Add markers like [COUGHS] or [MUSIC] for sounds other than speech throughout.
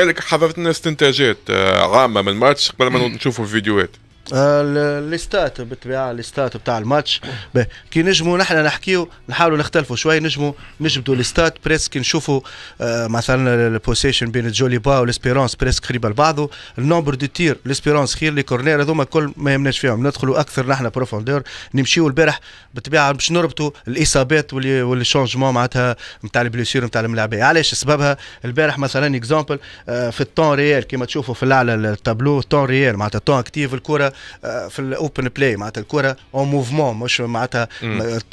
لك حضرت لنا استنتاجات آه، عامه من ماتش قبل ما [CLEARS THROAT] نشوفوا الفيديوهات آه، ستات بالطبيعه ستات بتاع الماتش كي نجموا نحن نحكيو نحاولوا نختلفوا شوي نجموا نجبدوا الستات بريسك نشوفوا آه، مثلا البوسيشن بين جولي با والاسبيرونس بريسك قريبه لبعضه النومبر دو تير الاسبيرونس خير لي كورنير هذوما الكل ما يهمناش فيهم ندخلوا اكثر نحن بروفوندور نمشيو البارح بالطبيعه باش نربطوا الاصابات والشونجمون معناتها نتاع البليسير نتاع الملاعبيه علاش سببها البارح مثلا اكزامبل آه، في التون ريال كيما تشوفوا في الاعلى التابلو التون ريال معناتها التون اكتيف الكره آه، في الاوبن بلاي معناتها الكره اون موفمون مش معناتها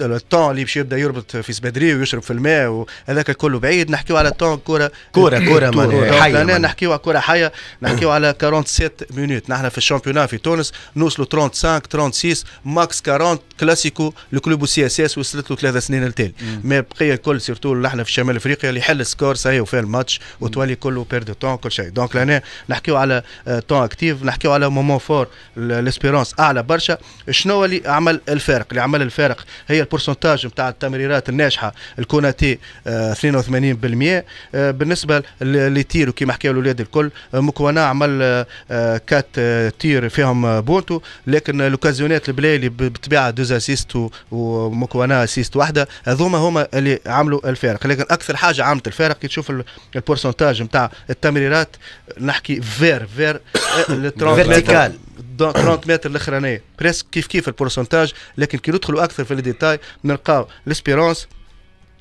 التون اللي باش يبدا يربط في سبادري ويشرب في الماء وهذاك كله بعيد نحكيو على التون كره كره كره حيه نحكيو على كره حيه نحكيو على 47 مينوت نحن في الشامبيونا في تونس نوصلوا 35 36 ماكس 40 كلاسيكو لكلوب سي اس اس وصلت له ثلاث سنين التالي ما بقي الكل سيرتو نحن في شمال افريقيا اللي حل سكور صحيح وفي الماتش وتولي كله بير دو تون كل شيء دونك لهنا نحكيو على تون آه، اكتيف نحكيو على مومون فور الاسبيرونس اعلى برشا شنو اللي عمل الفارق اللي عمل الفارق هي البورسنتاج نتاع التمريرات الناجحه الكوناتي 82% آه، آه، بالنسبه لتير كيما حكيو الاولاد الكل آه، مكونا عمل كات تير فيهم بونتو لكن الاوكازيونات البلاي اللي بطبيعه دوز اسيست ومكونا اسيست واحده هذوما هما اللي عملوا الفارق لكن اكثر حاجه عملت الفارق كي تشوف البورسنتاج نتاع التمريرات نحكي فير فير فيرتيكال [COUGHS] دون 30 متر الاخرانيه بريسك كيف كيف البورسنتاج لكن كي ندخلوا اكثر في الديتاي نلقاو ليسبيرونس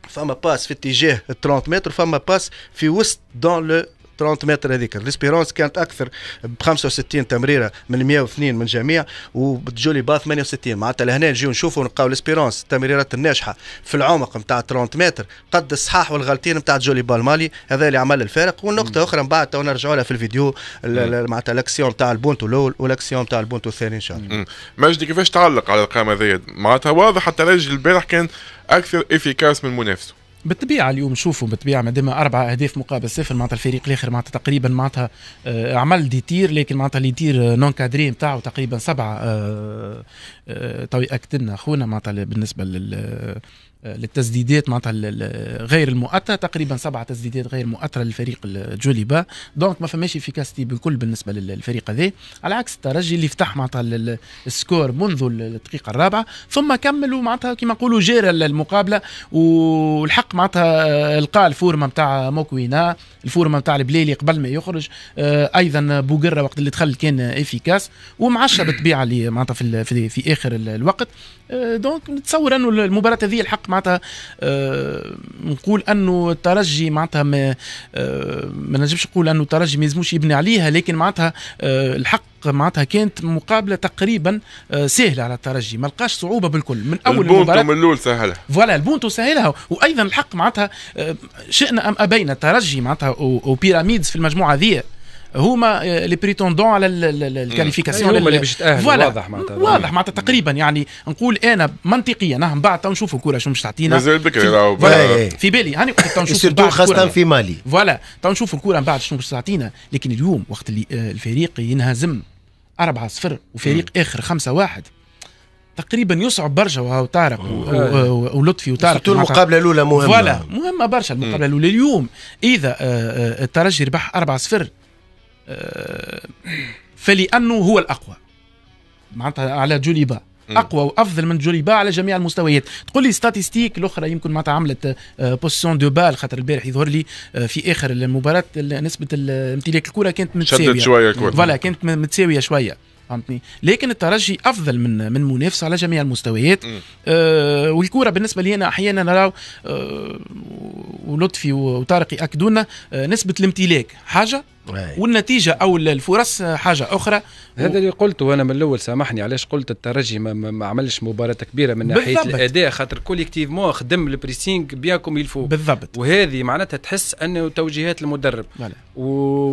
فما باس في اتجاه 30 متر فما باس في وسط دون لو 30 متر هذيك ليسبيرونس كانت اكثر ب 65 تمريره من 102 من جميع وجولي با 68 معناتها لهنا نجيو نشوفوا نلقاو ليسبيرونس التمريرات الناجحه في العمق نتاع 30 متر قد الصحاح والغلطين نتاع جولي با المالي هذا اللي عمل الفارق والنقطه اخرى من بعد تو نرجعوا لها في الفيديو معناتها الاكسيون نتاع البونتو الاول والاكسيون نتاع البونتو الثاني ان شاء الله مجدي كيفاش تعلق على الارقام هذيا معناتها واضح حتى النجم البارح كان اكثر افيكاس من منافسه بالطبيعه اليوم نشوفوا بالطبيعه ما دام اربع اهداف مقابل صفر معناتها الفريق الاخر معناتها تقريبا معناتها آه، عمل دي تير لكن معناتها اللي تير نون كادري نتاعو تقريبا سبعه آه، آه، تو ياكد لنا اخونا معناتها بالنسبه لل للتسديدات معناتها غير المؤثره تقريبا سبعه تسديدات غير مؤثره للفريق با دونك ما فماش افيكاستي بالكل بالنسبه للفريق هذا على عكس الترجي اللي فتح معناتها السكور منذ الدقيقه الرابعه ثم كملوا معناتها كما نقولوا جاري المقابله والحق معناتها آه، لقى الفورمه نتاع موكوينا الفورمه نتاع البليلي قبل ما يخرج آه، ايضا بوغرة وقت اللي دخل كان افيكاس ومعشى بالطبيعه اللي معناتها في, في في اخر الوقت آه، دونك نتصور انه المباراه هذه الحق معناتها نقول انه الترجي معناتها ما ما نجمش نقول انه الترجي ما يلزموش يبني عليها لكن معناتها الحق معناتها كانت مقابله تقريبا آه، سهله على الترجي ما لقاش صعوبه بالكل من اول البونتو من الاول سهلها فوالا البونتو سهلها وايضا الحق معناتها آه، شئنا ام ابينا الترجي معناتها وبيراميدز في المجموعه ذي هما لي آه، بريتوندون على الكاليفيكاسيون هما اللي باش يتاهلوا واضح معناتها واضح معناتها تقريبا يعني نقول انا منطقيا من نعم، بعد تو نشوفوا الكره شنو باش تعطينا مازال بكري إيه، إيه. في بالي هاني تو نشوف سيرتو خاصه في مالي فوالا تو نشوفوا الكره من بعد شنو باش تعطينا لكن اليوم وقت اللي آه، الفريق ينهزم 4 0 وفريق اخر 5 1 تقريبا يصعب برشا وهو طارق آه. ولطفي وطارق المقابله الاولى مهمه فوالا مهمه برشا المقابله الاولى اليوم اذا الترجي ربح 4 0 آه، فلأنه هو الأقوى معناتها على جوليبا اقوى وافضل من جوليبا على جميع المستويات تقول لي ستاتستيك الاخرى يمكن معناتها عملت بوسيون دو بال خاطر البارح يظهر لي آه، في اخر المباراه نسبه امتلاك الكره كانت متساويه شدت شويه فوالا كانت متساويه شويه فهمتني لكن الترجي افضل من من منافس على جميع المستويات آه والكوره بالنسبه لي انا احيانا نراو آه ولطفي وطارق ياكدونا آه نسبه الامتلاك حاجه أي. والنتيجه او الفرص حاجه اخرى هذا و... اللي قلته انا من الاول سامحني علاش قلت الترجي ما, ما عملش مباراه كبيره من ناحيه الاداء خاطر كوليكتيف مو خدم البريسينغ بياكم يلفو بالضبط وهذه معناتها تحس انه توجيهات المدرب و...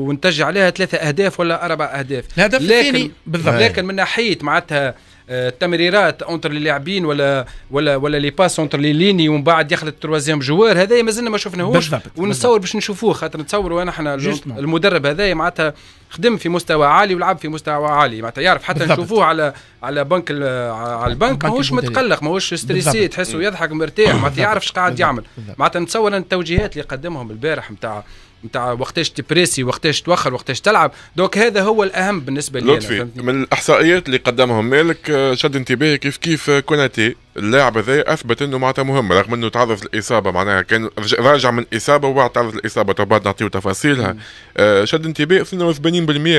ونتج عليها ثلاثه اهداف ولا اربع اهداف الهدف لكن... بالضبط لكن من ناحيه معناتها آه، التمريرات اونتر اللاعبين ولا ولا ولا لي باس اونتر لي ليني ومن بعد يخلط التروازيام جوار هذايا مازلنا ما شفناهوش ونتصور باش نشوفوه خاطر نتصوروا وانا احنا المدرب هذايا معناتها خدم في مستوى عالي ولعب في مستوى عالي معناتها يعرف حتى بالضبط. نشوفوه على على بنك على البنك ماهوش متقلق ماهوش ستريسي تحسه يضحك مرتاح معناتها يعرف اش قاعد يعمل معناتها نتصور ان التوجيهات اللي قدمهم البارح نتاع نتاع وقتاش تبريسي وقتاش توخر وقتاش تلعب دوك هذا هو الاهم بالنسبه لي لطفي من الاحصائيات اللي قدمهم مالك آه، شد انتباهي كيف كيف كوناتي اللاعب هذا اثبت انه معناتها مهم رغم انه تعرض للاصابه معناها كان راجع من اصابه وبعد تعرض للاصابه تو بعد نعطيو تفاصيلها آه، شد انتباهي 82%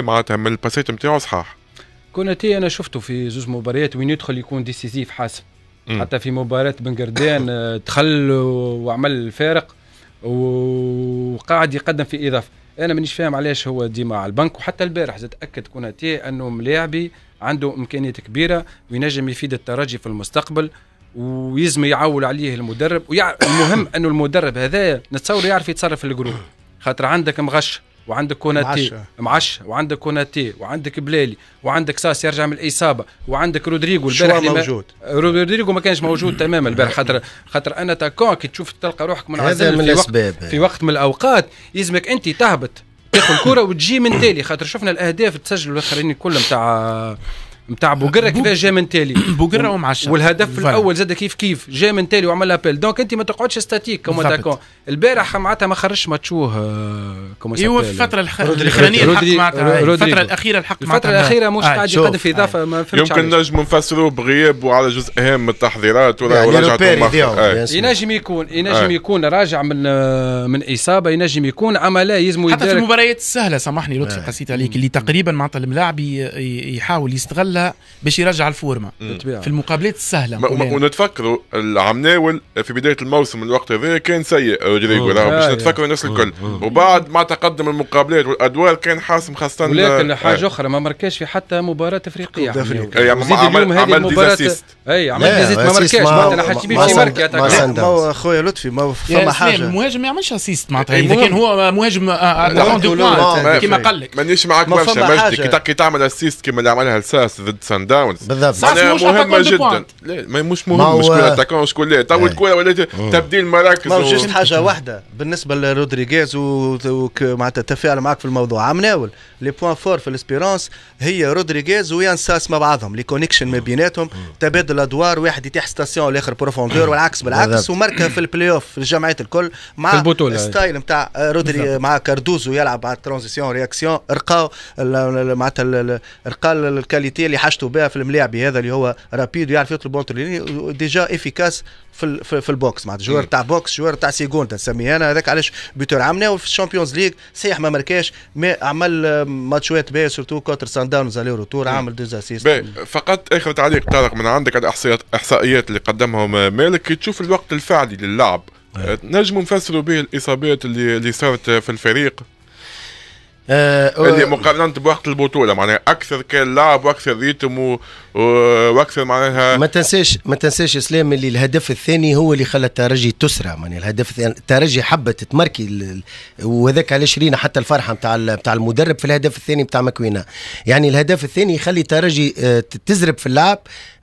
معناتها من الباسيت نتاعو صحاح كوناتي انا شفته في زوج مباريات وين يدخل يكون ديسيزيف حاسم حتى في مباراه بن قردان آه، دخل وعمل الفارق و وقاعد يقدم في اضافه انا مانيش فاهم علاش هو ديما على البنك وحتى البارح زاد اكد كوناتي انه ملاعبي عنده امكانيات كبيره وينجم يفيد الترجي في المستقبل ويزم يعول عليه المدرب ويع... المهم انه المدرب هذا نتصور يعرف يتصرف في الجروب خاطر عندك مغش وعندك كوناتي معش وعندك كوناتي وعندك بلالي وعندك ساس يرجع من الاصابه وعندك رودريجو البارح موجود رودريجو ما كانش موجود تماما البارح خاطر خاطر انا تاكون كي تشوف تلقى روحك منعزل من في الأسباب وقت في وقت من الاوقات يلزمك انت تهبط تاخذ الكره وتجي من تالي خاطر شفنا الاهداف تسجلوا الاخرين كلهم تاع نتاع بوغرا كيفاش جا من تالي [CLEARS THROAT] بوغرا ومعشر والهدف فلا. الاول زاد كيف كيف جا من تالي وعمل لابيل دونك انت ما تقعدش ستاتيك كوم اتاكون البارح معناتها ما خرجش ماتشوه آه، كوم ايوه في الفتره الاخرانيه الحق معناتها الفتره الاخيره الحق الفتره الاخيره مش آه، قاعد يقدم في اضافه آه. ما فهمتش يمكن نجم نفسروا بغياب وعلى جزء هام من التحضيرات ولا يعني رجعت ينجم يكون ينجم يكون راجع من من اصابه ينجم يكون اما لا يلزموا حتى في المباريات السهله سامحني لطفي قسيت عليك اللي تقريبا معناتها الملاعب يحاول يستغل هلا باش يرجع الفورمه في المقابلات السهله ونتفكروا العمناول في بدايه الموسم الوقت هذا كان سيء رودريجو باش آه، نتفكروا آه. الناس الكل وبعد ما تقدم المقابلات والادوار كان حاسم خاصه ولكن آه، حاجه اخرى ما ماركاش في حتى مباراه افريقيه يعني عمل هذه المباراه اي عمل ديزيست ما ماركاش انا حسيت بيمشي مركي خويا لطفي ما فما حاجه المهاجم ما يعملش اسيست معناتها إيه، اذا كان هو مهاجم كيما قال لك مانيش معاك برشا مجدي كي تعمل اسيست كيما اللي عملها الساس ضد سان داونز بالضبط مهمه جدا لا ما مش مهم شكون اتاكون شكون لا تو الكره ولا تبديل مراكز ما جوست حاجه واحده بالنسبه لرودريغيز ومعناتها تفاعل معك في الموضوع عم ناول لي بوان فور في الاسبيرونس هي رودريغيز ويان ساس مع بعضهم لي كونيكشن ما بيناتهم تبادل ادوار واحد يتيح ستاسيون والاخر بروفوندور والعكس بالعكس وماركه في البلاي اوف في الجمعيات الكل مع الستايل نتاع رودري مع كاردوزو يلعب على الترانزيسيون رياكسيون رقاو معناتها رقا الكاليتي اللي اللي حاجته بها في الملاعب هذا اللي هو رابيد ويعرف يطلب بونتر ديجا افيكاس في في, في البوكس معناتها جوار تاع بوكس جوار تاع سيكوندا نسميه انا هذاك علاش بيتور عامنا في الشامبيونز ليغ صحيح ما ماركاش ما عمل آه، ماتشات باهيه سورتو كوتر سان داونز الي روتور عامل دوز اسيست فقط اخر تعليق طارق من عندك على الاحصائيات احصائيات اللي قدمهم آه، مالك كي تشوف الوقت الفعلي للعب آه، نجم نفسروا به الاصابات اللي, اللي صارت في الفريق آه اللي مقارنه بوقت البطوله معناها اكثر كان لعب واكثر ريتم و... واكثر معناها ما تنساش ما تنساش اسلام اللي الهدف الثاني هو اللي خلى الترجي تسرع معناها الهدف الترجي حبت تمركي ال... وهذاك علاش رينا حتى الفرحه نتاع ال... نتاع المدرب في الهدف الثاني نتاع مكوينه يعني الهدف الثاني يخلي الترجي آه، تزرب في اللعب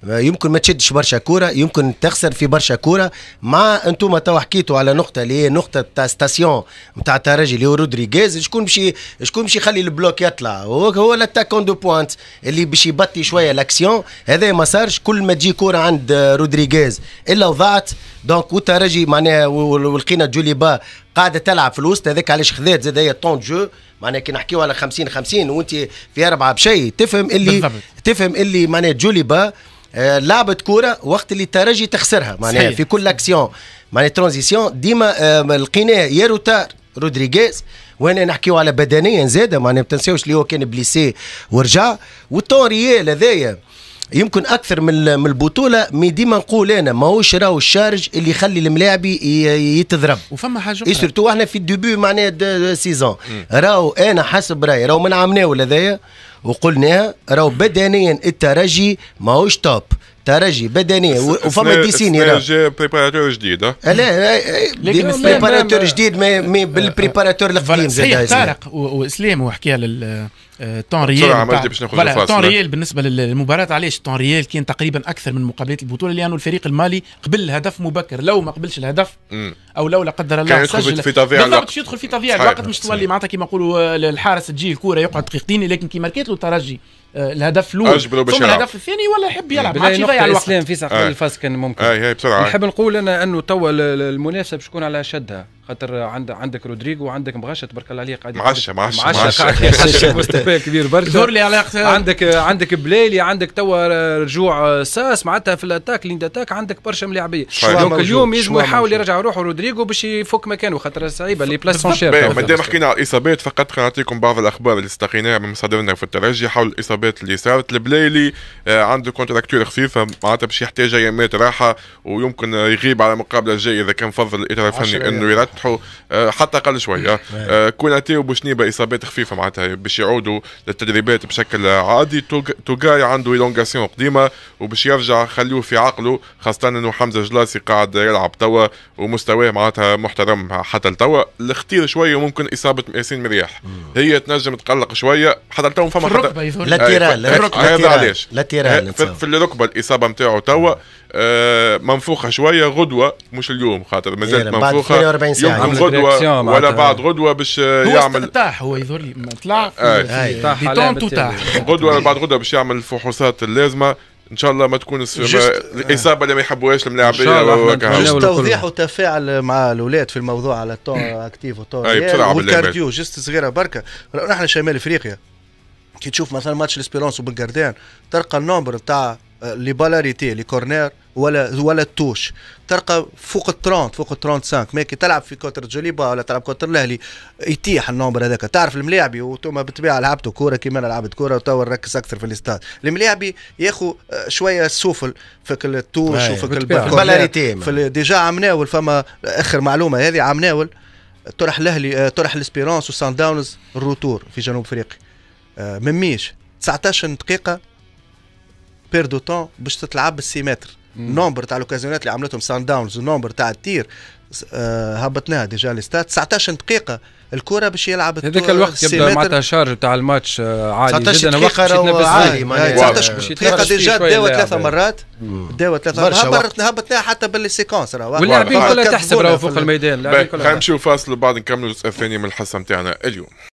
يمكن ما تشدش برشا كوره يمكن تخسر في برشا كوره مع انتم تو حكيتوا على نقطه اللي هي نقطه تاع ستاسيون نتاع الترجي اللي هو رودريغيز شكون باش شكون باش يخلي البلوك يطلع هو هو الاتاكون دو بوانت اللي باش يبطي شويه لاكسيون هذا ما صارش كل ما تجي كوره عند رودريغيز الا وضعت دونك والترجي معناها ولقينا جوليبا قاعده تلعب في الوسط هذاك علاش خذات زاد هي طون جو معناها كي نحكيو على 50 50 وانت في اربعه بشيء تفهم اللي بالضبط. تفهم اللي معناها جوليبا آه، لعبت كوره وقت اللي ترجي تخسرها معناها في كل اكسيون معناها ترانزيسيون ديما لقيناه يا روتار رودريغيز وهنا نحكيو على بدنيا زاده معناها ما تنساوش اللي هو كان بليسي ورجع والتون ريال هذايا يمكن اكثر من من البطوله مي ديما نقول انا ماهوش راهو الشارج اللي يخلي الملاعب يتضرب وفما حاجه اخرى سورتو احنا في الديبي معناها سيزون راهو انا حسب رايي راهو من ولا هذايا وقلناها راهو بدنيا الترجي ماهوش توب ترجي بدنيا وفما ديسيني راه جا بريباراتور جديد لا بريباراتور جديد مي بالبريباراتور القديم زاد طارق واسلام وحكيها لل طون ريال طون ريال بالنسبه للمباراه علاش طون ريال كان تقريبا اكثر من مقابلات البطوله لانه الفريق المالي قبل هدف مبكر لو ما قبلش الهدف او لو لا قدر الله كان يدخل في تضييع الوقت يدخل في تضييع الوقت مش تولي معناتها كيما نقولوا آه، الحارس تجي الكوره يقعد دقيقتين لكن كيما ركيت له الترجي آه، الهدف الاول ثم الهدف الثاني ولا يحب يلعب ما عادش يضيع الوقت اسلام في ساعه آه. الفاس كان ممكن نحب نقول انا انه توا المنافسه شكون على شدها خاطر عندك عندك رودريجو وعندك مغشه تبارك الله عليه قاعد مغشه مغشه معشه قاعد [LAUGHS] مستوى كبير برشا ظهر لي علاقه عندك عندك بلايلي عندك توا رجوع ساس معناتها في الاتاك ليند اتاك عندك برشا ملاعبيه دونك اليوم يجم يحاول يرجع روحه رودريجو باش يفك مكانه خاطر صعيبه لي بلاس سون شير مادام حكينا على الاصابات فقط خلينا نعطيكم بعض الاخبار اللي استقيناها من مصادرنا في الترجي حول الاصابات اللي صارت البلايلي آه، عنده كونتراكتور خفيفه معناتها باش يحتاج ايامات راحه ويمكن يغيب على المقابله الجايه اذا كان فضل الاطار الفني انه يرتب فتحوا آه، حتى اقل شويه آه. [LAUGHS] نعم. آه، كوناتي وبوشنيبه اصابات خفيفه معناتها باش يعودوا للتدريبات بشكل عادي توغاي عنده الونغاسيون قديمه وباش يرجع خلوه في عقله خاصه انه حمزه جلاسي قاعد يلعب توا ومستواه معناتها محترم حتى لتوا الاختير شويه ممكن اصابه ياسين مرياح هي تنجم تقلق شويه حتى لتوا فما لاتيرال هذا علاش في الركبه الاصابه نتاعو توا آه، منفوخه شويه غدوه مش اليوم خاطر مازالت إيه، منفوخه 48 ساعه غدوه ولا بعد غدوه باش يعمل طاح هو يظهر لي طلع طاح طاح غدوه بعد غدوه باش يعمل الفحوصات اللازمه ان شاء الله ما تكون الاصابه اللي ما يحبوهاش الملاعبيه جست توضيح وتفاعل مع الاولاد في الموضوع على التون اكتيف والكارديو جست صغيره بركه نحن شمال افريقيا كي تشوف مثلا ماتش الاسبيرونس وبلغاردان تلقى النومبر نتاع لي بالاريتي لي كورنير ولا ولا التوش ترقى فوق ال 30 فوق ال 35 ما كي تلعب في كوتر جوليبا ولا تلعب كوتر الاهلي يتيح النومبر هذاك تعرف الملاعبي وانتم بالطبيعه لعبتوا كوره كيما انا لعبت كوره وتوا نركز اكثر في الاستاد الملاعبي ياخو آه، شويه السوفل فيك التوش وفيك البالاريتي ديجا عم ناول فما اخر معلومه هذه عم ناول طرح الاهلي آه، طرح الاسبيرونس وسان داونز الروتور في جنوب افريقيا آه، مميش 19 دقيقه بير دو تون باش تتلعب بالسيمتر النومبر تاع لوكازيونات اللي عملتهم سان داونز والنومبر تاع التير آه هبطناها ديجا لي ستات 19 دقيقه الكره باش يلعب هذاك الوقت يبدا معناتها شارج تاع الماتش عادي جدا وقت باش عالي 19 دقيقه ديجا داو ثلاثه مرات داو ثلاثه مرات هبطناها حتى باللي سيكونس راهو واللاعبين كلها تحسب راهو فوق الميدان خلينا نمشيو فاصل بعد نكملوا الجزء الثاني من الحصه نتاعنا اليوم